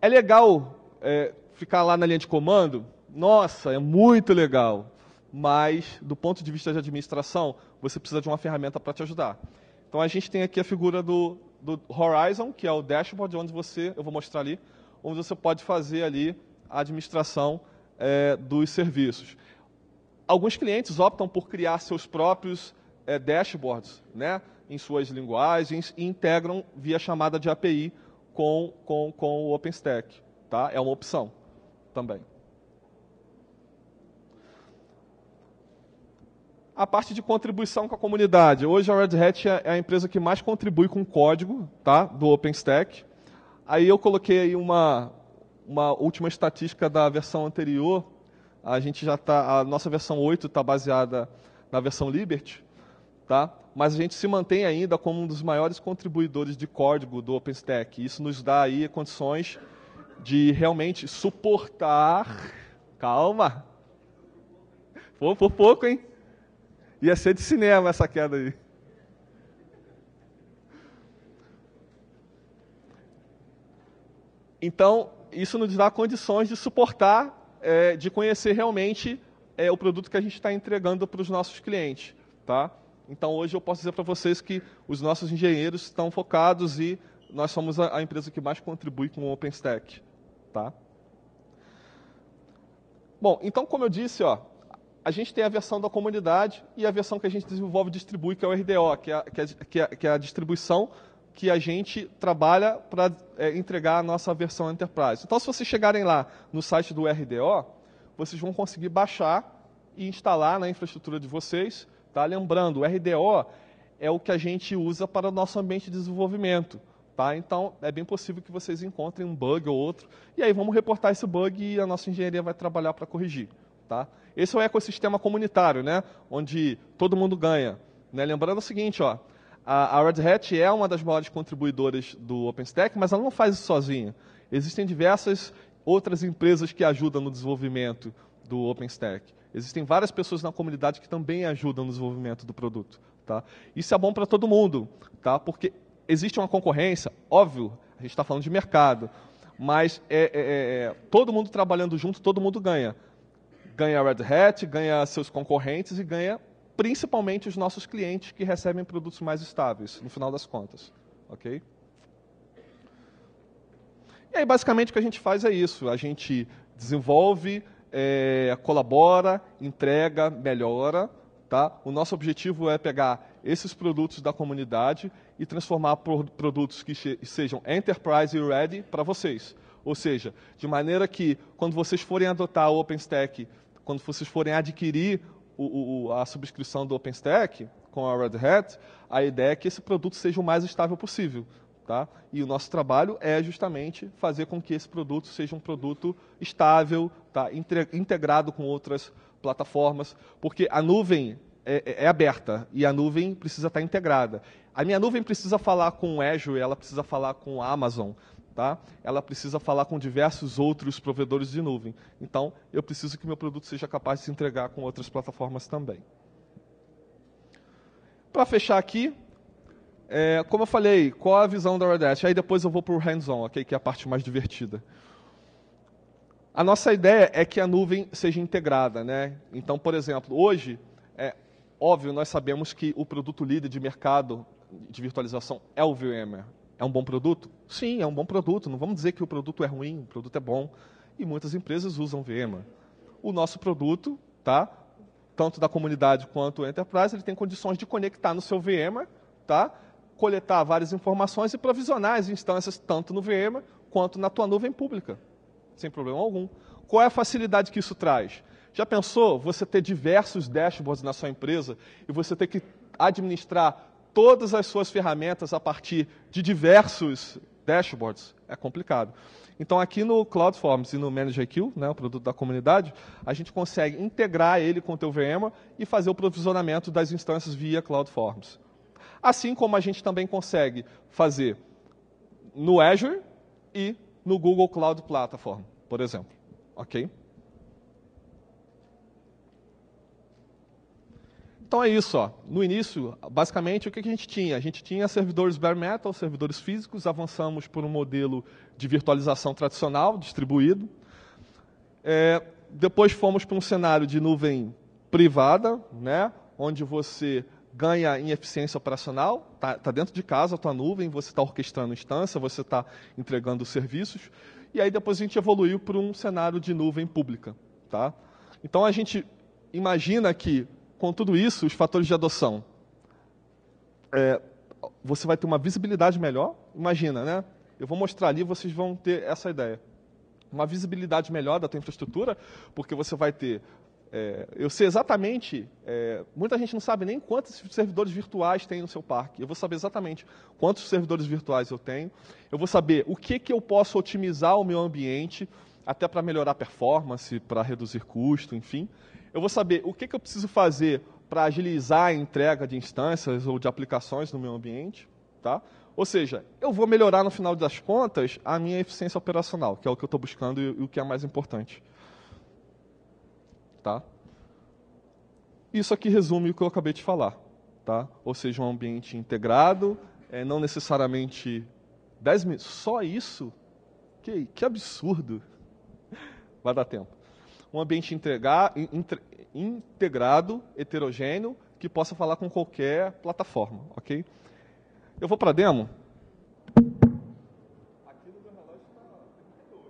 É legal é, ficar lá na linha de comando? Nossa, é muito legal. Mas, do ponto de vista de administração, você precisa de uma ferramenta para te ajudar. Então a gente tem aqui a figura do, do Horizon, que é o dashboard, onde você, eu vou mostrar ali, onde você pode fazer ali a administração é, dos serviços. Alguns clientes optam por criar seus próprios é, dashboards, né, em suas linguagens e integram via chamada de API com, com, com o OpenStack. Tá? É uma opção também. a parte de contribuição com a comunidade. Hoje a Red Hat é, é a empresa que mais contribui com código tá, do OpenStack. Aí eu coloquei aí uma, uma última estatística da versão anterior. A gente já tá, a nossa versão 8 está baseada na versão Liberty, tá? mas a gente se mantém ainda como um dos maiores contribuidores de código do OpenStack. Isso nos dá aí condições de realmente suportar... Calma! Foi por pouco, hein? Ia ser de cinema essa queda aí. Então, isso nos dá condições de suportar, é, de conhecer realmente é, o produto que a gente está entregando para os nossos clientes. Tá? Então, hoje eu posso dizer para vocês que os nossos engenheiros estão focados e nós somos a, a empresa que mais contribui com o OpenStack. Tá? Bom, então, como eu disse, ó, a gente tem a versão da comunidade e a versão que a gente desenvolve e distribui, que é o RDO, que é, a, que é, é que é a distribuição que a gente trabalha para é, entregar a nossa versão Enterprise. Então, se vocês chegarem lá no site do RDO, vocês vão conseguir baixar e instalar na infraestrutura de vocês. Tá? Lembrando, o RDO é o que a gente usa para o nosso ambiente de desenvolvimento. Tá? Então, é bem possível que vocês encontrem um bug ou outro, e aí vamos reportar esse bug e a nossa engenharia vai trabalhar para corrigir. Tá? Esse é o ecossistema comunitário, né? onde todo mundo ganha. Né? Lembrando o seguinte, ó, a, Red Hat é uma das maiores contribuidoras do OpenStack, mas ela não faz isso sozinha. Existem diversas outras empresas que ajudam no desenvolvimento do OpenStack. Existem várias pessoas na comunidade que também ajudam no desenvolvimento do produto. Tá? Isso é bom para todo mundo, tá? porque existe uma concorrência, óbvio, a gente está falando de mercado, mas é, é, é, é, todo mundo trabalhando junto, todo mundo ganha ganha a Red Hat, ganha seus concorrentes e ganha principalmente os nossos clientes que recebem produtos mais estáveis, no final das contas. ok? E aí, basicamente, o que a gente faz é isso. A gente desenvolve, é, colabora, entrega, melhora. Tá? O nosso objetivo é pegar esses produtos da comunidade e transformar por produtos que sejam enterprise ready para vocês. Ou seja, de maneira que, quando vocês forem adotar o OpenStack quando vocês forem adquirir o, o, a subscrição do OpenStack com a Red Hat, a ideia é que esse produto seja o mais estável possível. Tá? E o nosso trabalho é justamente fazer com que esse produto seja um produto estável, tá? integrado com outras plataformas, porque a nuvem é, é, é, aberta e a nuvem precisa estar integrada. A minha nuvem precisa falar com o Azure, ela precisa falar com a Amazon, tá? ela precisa falar com diversos outros provedores de nuvem. Então, eu preciso que meu produto seja capaz de se entregar com outras plataformas também. Para fechar aqui, é, como eu falei, qual a visão da Redash? Aí depois eu vou para o hands-on, okay, que é a parte mais divertida. A nossa ideia é que a nuvem seja integrada. Né? Então, por exemplo, hoje, é óbvio, nós sabemos que o produto líder de mercado de virtualização é o VMware. É um bom produto? Sim, é um bom produto. Não vamos dizer que o produto é ruim, o produto é bom. E muitas empresas usam VMA. O nosso produto, tá? tanto da comunidade quanto enterprise, ele tem condições de conectar no seu VMA, tá? coletar várias informações e provisionar as instâncias tanto no VMA quanto na tua nuvem pública, sem problema algum. Qual é a facilidade que isso traz? Já pensou você ter diversos dashboards na sua empresa e você ter que administrar todas as suas ferramentas a partir de diversos dashboards é complicado. Então, aqui no CloudForms e no ManagerQ, né, o produto da comunidade, a gente consegue integrar ele com o teu VMware e fazer o provisionamento das instâncias via CloudForms. Assim como a gente também consegue fazer no Azure e no Google Cloud Platform, por exemplo. Ok? Então é isso. Ó. No início, basicamente, o que a gente tinha? A gente tinha servidores bare metal, servidores físicos, avançamos por um modelo de virtualização tradicional, distribuído. É, depois fomos para um cenário de nuvem privada, né, onde você ganha em eficiência operacional, está tá dentro de casa a tua nuvem, você está orquestrando instância, você está entregando serviços. E aí depois a gente evoluiu para um cenário de nuvem pública. Tá? Então a gente imagina que com tudo isso, os fatores de adoção. É, você vai ter uma visibilidade melhor. Imagina, né? Eu vou mostrar ali, vocês vão ter essa ideia. Uma visibilidade melhor da tua infraestrutura, porque você vai ter. É, eu sei exatamente. É, muita gente não sabe nem quantos servidores virtuais tem no seu parque. Eu vou saber exatamente quantos servidores virtuais eu tenho. Eu vou saber o que, que eu posso otimizar o meu ambiente, até para melhorar a performance, para reduzir custo, enfim eu vou saber o que, que eu preciso fazer para agilizar a entrega de instâncias ou de aplicações no meu ambiente. Tá? Ou seja, eu vou melhorar no final das contas a minha eficiência operacional, que é o que eu estou buscando e, o que é mais importante. Tá? Isso aqui resume o que eu acabei de falar. Tá? Ou seja, um ambiente integrado, é, não necessariamente 10 minutos. Só isso? Que, que absurdo! Vai dar tempo um ambiente integrado, heterogêneo, que possa falar com qualquer plataforma, ok? Eu vou para a demo. Aqui no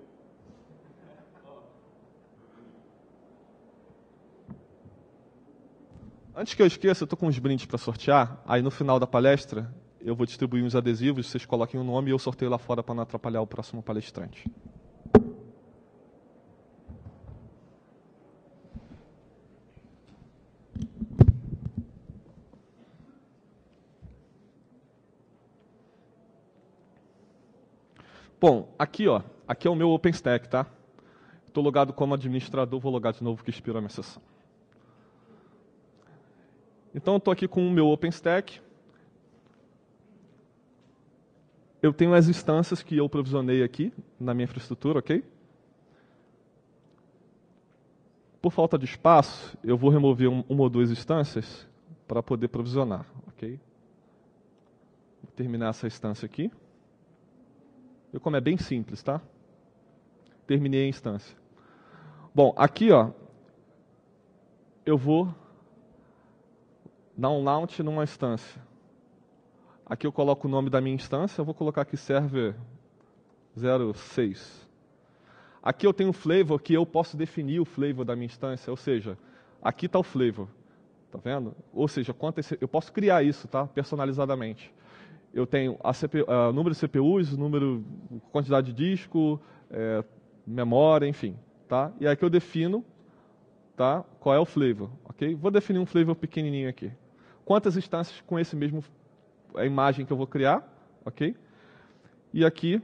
Antes que eu esqueça, eu estou com uns brindes para sortear. Aí no final da palestra eu vou distribuir uns adesivos, vocês coloquem o nome e eu sorteio lá fora para não atrapalhar o próximo palestrante. Bom, aqui, ó, aqui é o meu OpenStack, tá? Estou logado como administrador, vou logar de novo que expira a minha sessão. Então, eu estou aqui com o meu OpenStack. Eu tenho as instâncias que eu provisionei aqui na minha infraestrutura, ok? Por falta de espaço, eu vou remover uma ou duas instâncias para poder provisionar, ok? Vou terminar essa instância aqui. Vê como é bem simples, tá? Terminei a instância. Bom, aqui, ó, eu vou dar um launch numa instância. Aqui eu coloco o nome da minha instância, eu vou colocar aqui server 06. Aqui eu tenho um flavor que eu posso definir o flavor da minha instância, ou seja, aqui está o flavor, tá vendo? Ou seja, quantas, eu posso criar isso, tá? Personalizadamente eu tenho a CPU, a número de CPUs, número, quantidade de disco, é, memória, enfim. Tá? E aqui eu defino tá, qual é o flavor. Okay? Vou definir um flavor pequenininho aqui. Quantas instâncias com esse mesmo a imagem que eu vou criar, ok? E aqui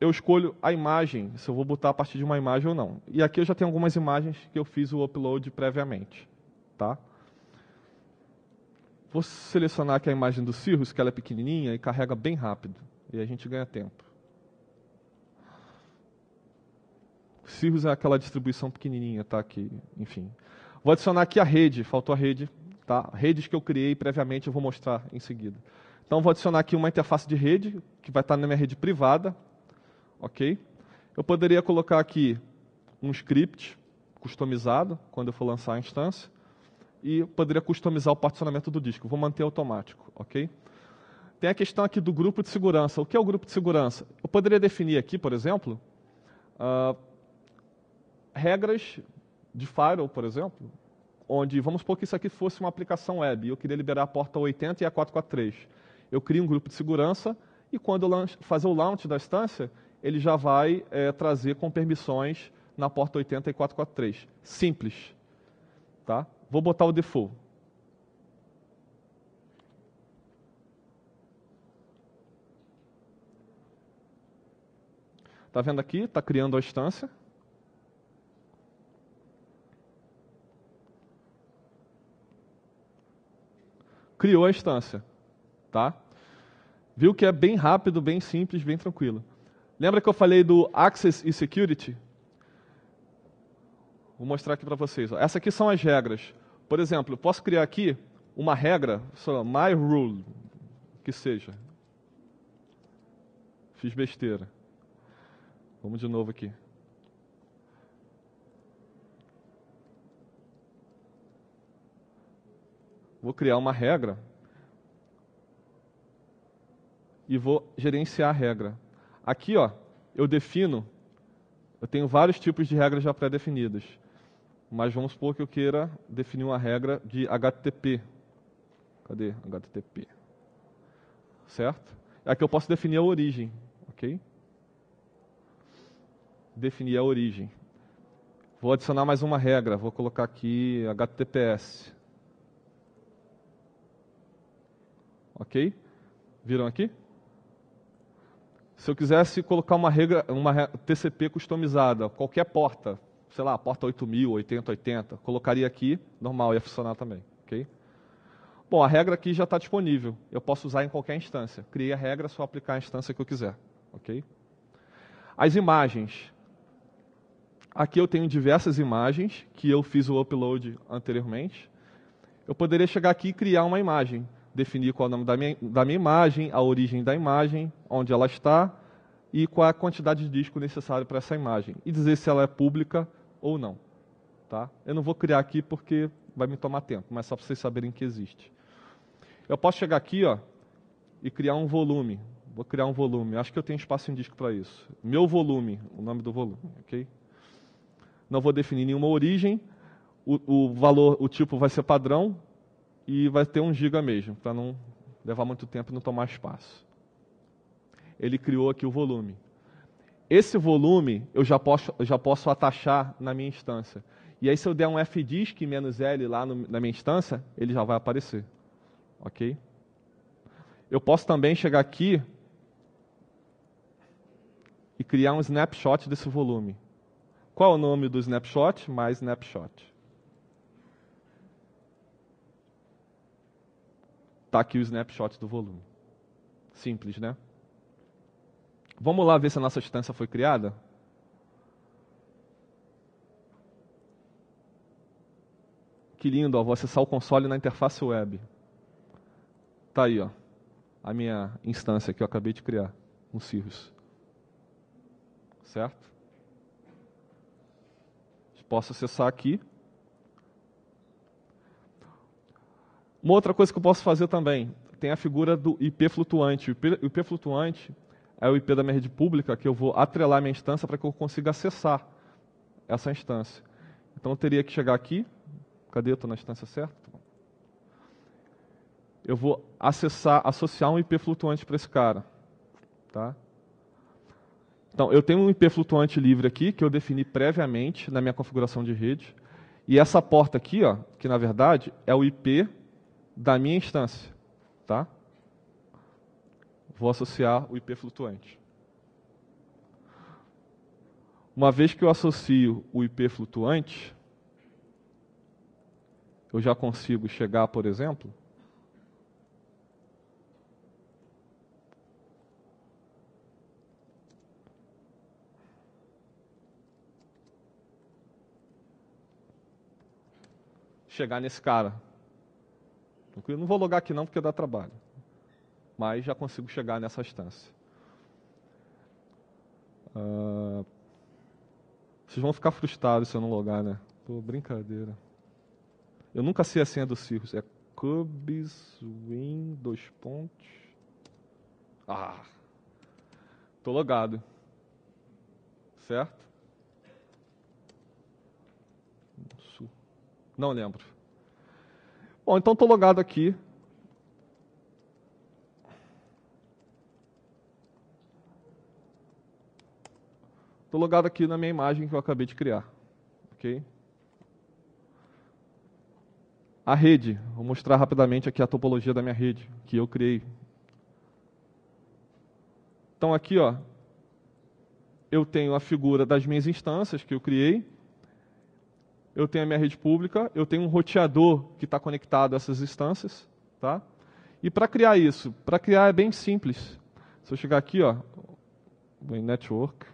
eu escolho a imagem, se eu vou botar a partir de uma imagem ou não. E aqui eu já tenho algumas imagens que eu fiz o upload previamente, tá? Vou selecionar aqui a imagem do Cirrus, que ela é pequenininha e carrega bem rápido. E a gente ganha tempo. Cirrus é aquela distribuição pequenininha, tá? Que, enfim. Vou adicionar aqui a rede, faltou a rede, tá? Redes que eu criei previamente, eu vou mostrar em seguida. Então vou adicionar aqui uma interface de rede, que vai estar tá na minha rede privada, ok? Eu poderia colocar aqui um script customizado, quando eu for lançar a instância e poderia customizar o particionamento do disco. Vou manter automático, ok? Tem a questão aqui do grupo de segurança. O que é o grupo de segurança? Eu poderia definir aqui, por exemplo, uh, regras de firewall, por exemplo, onde, vamos supor que isso aqui fosse uma aplicação web, eu queria liberar a porta 80 e a 443. Eu crio um grupo de segurança e quando eu fazer o launch da instância, ele já vai é, trazer com permissões na porta 80 e 443. Simples. Tá? vou botar o default. Está vendo aqui? Está criando a instância. Criou a instância. Tá? Viu que é bem rápido, bem simples, bem tranquilo. Lembra que eu falei do Access e Security? Vou mostrar aqui para vocês. Essas aqui são as regras. Por exemplo, eu posso criar aqui uma regra, sei lá, my rule, que seja. Fiz besteira. Vamos de novo aqui. Vou criar uma regra e vou gerenciar a regra. Aqui, ó, eu defino, eu tenho vários tipos de regras já pré-definidas mas vamos supor que eu queira definir uma regra de HTTP. Cadê HTTP? Certo? É aqui eu posso definir a origem, ok? Definir a origem. Vou adicionar mais uma regra, vou colocar aqui HTTPS. Ok? Viram aqui? Se eu quisesse colocar uma regra, uma TCP customizada, qualquer porta, sei lá, porta 8000, 8080, colocaria aqui, normal, ia funcionar também, ok? Bom, a regra aqui já está disponível, eu posso usar em qualquer instância. Criei a regra, só aplicar a instância que eu quiser, ok? As imagens. Aqui eu tenho diversas imagens que eu fiz o upload anteriormente. Eu poderia chegar aqui e criar uma imagem, definir qual é o nome da minha, da minha imagem, a origem da imagem, onde ela está, e qual é a quantidade de disco necessário para essa imagem. E dizer se ela é pública ou não. Tá? Eu não vou criar aqui porque vai me tomar tempo, mas só para vocês saberem que existe. Eu posso chegar aqui ó, e criar um volume. Vou criar um volume. Acho que eu tenho espaço em disco para isso. Meu volume, o nome do volume, ok? Não vou definir nenhuma origem. O, o valor, o tipo vai ser padrão e vai ter um giga mesmo, para não levar muito tempo e não tomar espaço. Ele criou aqui o volume esse volume eu já posso, já posso atachar na minha instância. E aí, se eu der um fdisk menos L lá no, na minha instância, ele já vai aparecer. Ok? Eu posso também chegar aqui e criar um snapshot desse volume. Qual é o nome do snapshot? Mais snapshot. Está aqui o snapshot do volume. Simples, né? Vamos lá ver se a nossa distância foi criada? Que lindo, ó, vou acessar o console na interface web. Tá aí, ó, a minha instância que eu acabei de criar, um Cirrus. Certo? Posso acessar aqui. Uma outra coisa que eu posso fazer também, tem a figura do IP flutuante. O IP, o IP flutuante é o IP da minha rede pública que eu vou atrelar minha instância para que eu consiga acessar essa instância. Então eu teria que chegar aqui, cadê? Estou na instância certa? Tá eu vou acessar, associar um IP flutuante para esse cara. Tá? Então, eu tenho um IP flutuante livre aqui, que eu defini previamente na minha configuração de rede. E essa porta aqui, ó, que na verdade é o IP da minha instância. Tá? vou associar o IP flutuante. Uma vez que eu associo o IP flutuante, eu já consigo chegar, por exemplo, chegar nesse cara. Eu não vou logar aqui não, porque dá trabalho mas já consigo chegar nessa instância. Uh, ah, vocês vão ficar frustrados se eu não logar, né? Pô, brincadeira. Eu nunca sei a senha do Cirrus. É Cubs Win, dois pontos. Ah! Tô logado. Certo? Não lembro. Bom, então tô logado aqui. Estou logado aqui na minha imagem que eu acabei de criar. Ok? A rede, vou mostrar rapidamente aqui a topologia da minha rede, que eu criei. Então aqui, ó, eu tenho a figura das minhas instâncias que eu criei, eu tenho a minha rede pública, eu tenho um roteador que está conectado a essas instâncias. Tá? E para criar isso? Para criar é bem simples. Se eu chegar aqui, ó, em Network,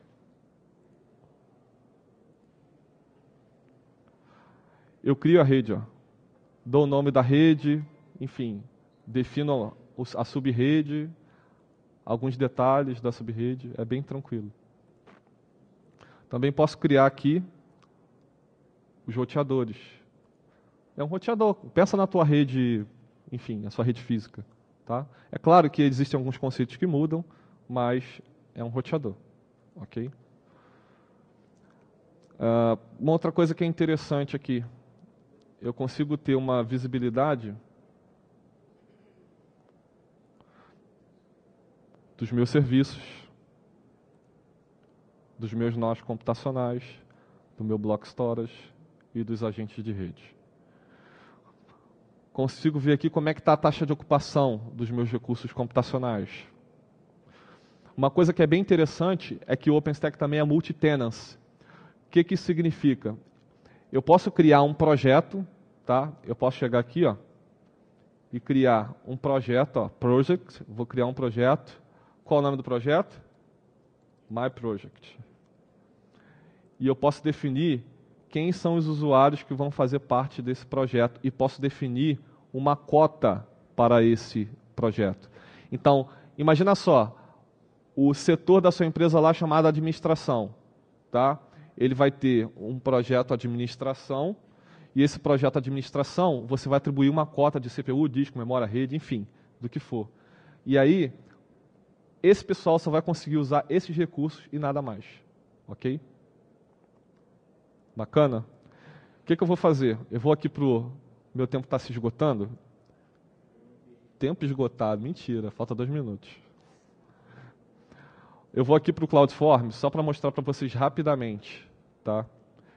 eu crio a rede, ó. dou o nome da rede, enfim, defino a subrede, alguns detalhes da subrede, é bem tranquilo. Também posso criar aqui os roteadores. É um roteador. Pensa na tua rede, enfim, a sua rede física. Tá? É claro que existem alguns conceitos que mudam, mas é um roteador. Ok? Uh, uma outra coisa que é interessante aqui eu consigo ter uma visibilidade dos meus serviços, dos meus nós computacionais, do meu block storage e dos agentes de rede. Consigo ver aqui como é que está a taxa de ocupação dos meus recursos computacionais. Uma coisa que é bem interessante é que o OpenStack também é multi tenance O que, que isso significa? Eu posso criar um projeto, tá? Eu posso chegar aqui, ó, e criar um projeto, ó, project, vou criar um projeto. Qual é o nome do projeto? My project. E eu posso definir quem são os usuários que vão fazer parte desse projeto e posso definir uma cota para esse projeto. Então, imagina só, o setor da sua empresa lá chamado administração, tá? ele vai ter um projeto administração, e esse projeto administração, você vai atribuir uma cota de CPU, disco, memória, rede, enfim, do que for. E aí, esse pessoal só vai conseguir usar esses recursos e nada mais. Ok? Bacana? O que, que eu vou fazer? Eu vou aqui para o... Meu tempo está se esgotando. Tempo esgotado. Mentira, falta dois minutos. Eu vou aqui para o CloudForm só para mostrar para vocês rapidamente tá?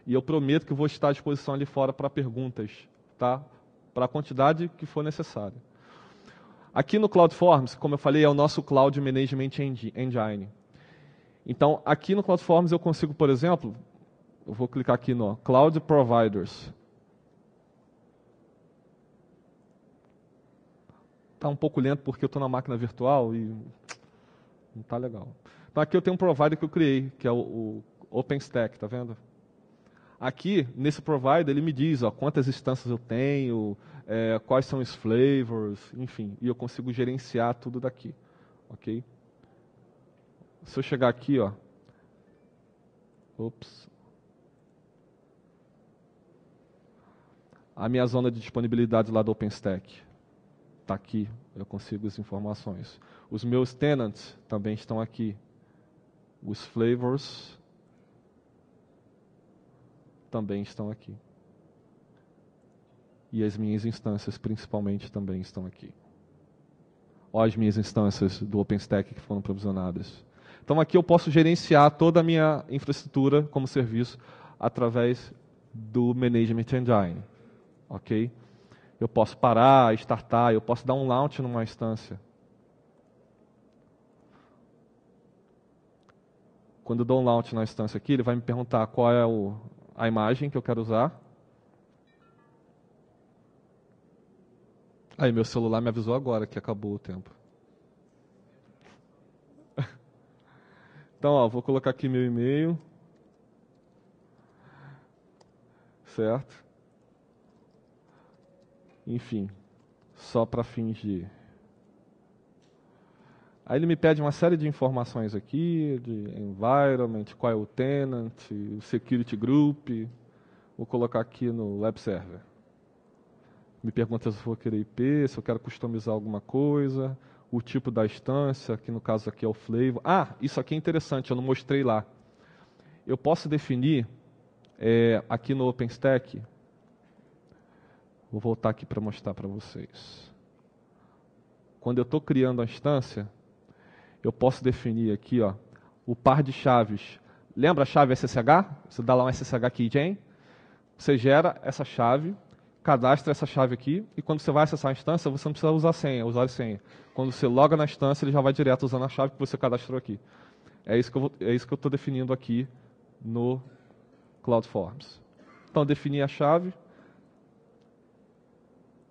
E eu prometo que vou estar à disposição ali fora para perguntas, tá? Para a quantidade que for necessária. Aqui no CloudForms, como eu falei, é o nosso Cloud Management Engine. Então, aqui no CloudForms eu consigo, por exemplo, eu vou clicar aqui no Cloud Providers. Está um pouco lento porque eu estou na máquina virtual e não está legal. Então aqui eu tenho um provider que eu criei, que é o, o OpenStack, tá vendo? Aqui, nesse provider, ele me diz ó, quantas instâncias eu tenho, é, quais são os flavors, enfim, e eu consigo gerenciar tudo daqui, ok? Se eu chegar aqui, ó, ops, a minha zona de disponibilidade lá do OpenStack está aqui, eu consigo as informações. Os meus tenants também estão aqui, os flavors também estão aqui. E as minhas instâncias, principalmente, também estão aqui. ou as minhas instâncias do OpenStack que foram provisionadas. Então, aqui eu posso gerenciar toda a minha infraestrutura como serviço através do Management Engine. Ok? Eu posso parar, startar, eu posso dar um launch numa instância. Quando eu dou um launch na instância aqui, ele vai me perguntar qual é o, a imagem que eu quero usar. Aí meu celular me avisou agora que acabou o tempo. Então, ó, vou colocar aqui meu e-mail. Certo? Enfim, só para fingir Aí ele me pede uma série de informações aqui, de environment, qual é o tenant, o security group. Vou colocar aqui no web server. Me pergunta se eu vou querer IP, se eu quero customizar alguma coisa, o tipo da instância, que no caso aqui é o flavor. Ah, isso aqui é interessante, eu não mostrei lá. Eu posso definir é, aqui no OpenStack. Vou voltar aqui para mostrar para vocês. Quando eu estou criando a instância, eu posso definir aqui ó, o par de chaves. Lembra a chave SSH? Você dá lá um SSH keygen, você gera essa chave, cadastra essa chave aqui, e quando você vai acessar a instância, você não precisa usar senha, usar senha. Quando você loga na instância, ele já vai direto usando a chave que você cadastrou aqui. É isso que eu é estou definindo aqui no Cloud Forms. Então, definir a chave,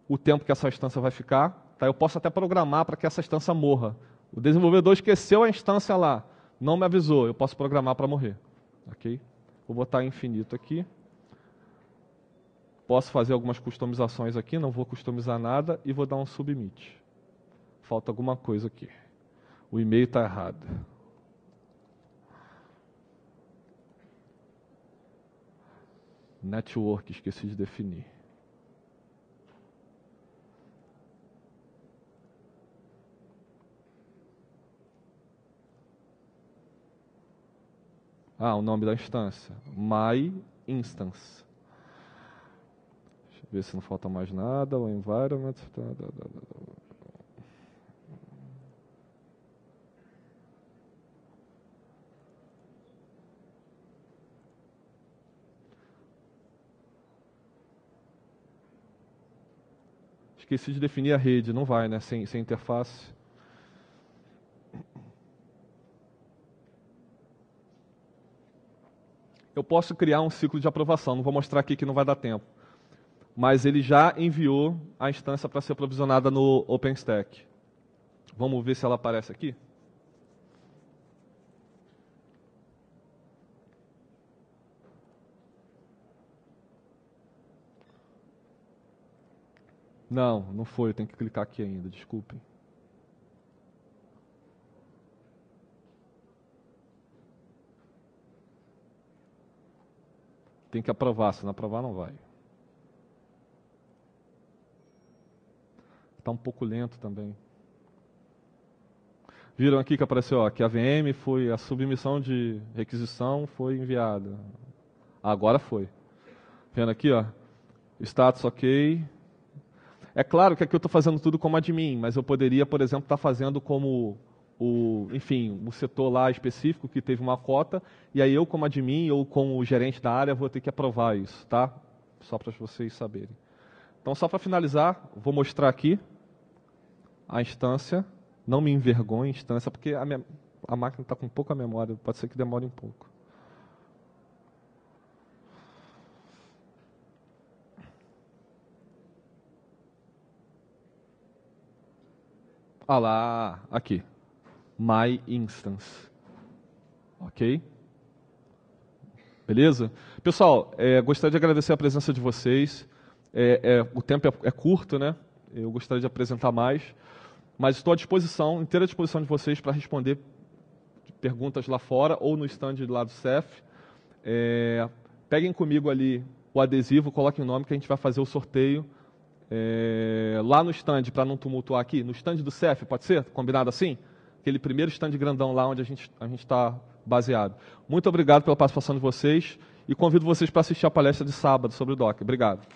o tempo que essa instância vai ficar. Tá? Eu posso até programar para que essa instância morra. O desenvolvedor esqueceu a instância lá, não me avisou, eu posso programar para morrer. Ok? Vou botar infinito aqui. Posso fazer algumas customizações aqui, não vou customizar nada e vou dar um submit. Falta alguma coisa aqui. O e-mail está errado. Network, esqueci de definir. Ah, o nome da instância. My instance. Deixa eu ver se não falta mais nada. O environment. Tá, tá, tá, Esqueci de definir a rede, não vai, né? Sem, sem interface. eu posso criar um ciclo de aprovação. Não vou mostrar aqui que não vai dar tempo. Mas ele já enviou a instância para ser provisionada no OpenStack. Vamos ver se ela aparece aqui? Não, não foi. Eu tenho que clicar aqui ainda, desculpem. Tem que aprovar, se não aprovar, não vai. Está um pouco lento também. Viram aqui que apareceu ó, que a VM foi, a submissão de requisição foi enviada. Agora foi. Vendo aqui, ó, status ok. É claro que aqui eu estou fazendo tudo como admin, mas eu poderia, por exemplo, estar tá fazendo como o, enfim, o setor lá específico que teve uma cota, e aí eu como admin ou como o gerente da área vou ter que aprovar isso, tá? Só para vocês saberem. Então, só para finalizar, vou mostrar aqui a instância. Não me envergonhe instância, porque a, minha, a máquina está com pouca memória, pode ser que demore um pouco. Ah lá, aqui my instance. Ok? Beleza? Pessoal, é, gostaria de agradecer a presença de vocês. É, é, o tempo é, é curto, né? Eu gostaria de apresentar mais. Mas estou à disposição, inteira à disposição de vocês para responder perguntas lá fora ou no stand lá do CEF. É, peguem comigo ali o adesivo, coloquem o nome que a gente vai fazer o sorteio é, lá no stand, para não tumultuar aqui. No stand do CEF, pode ser? Combinado assim? aquele primeiro stand grandão lá onde a gente a está baseado. Muito obrigado pela participação de vocês e convido vocês para assistir a palestra de sábado sobre o DOC. Obrigado.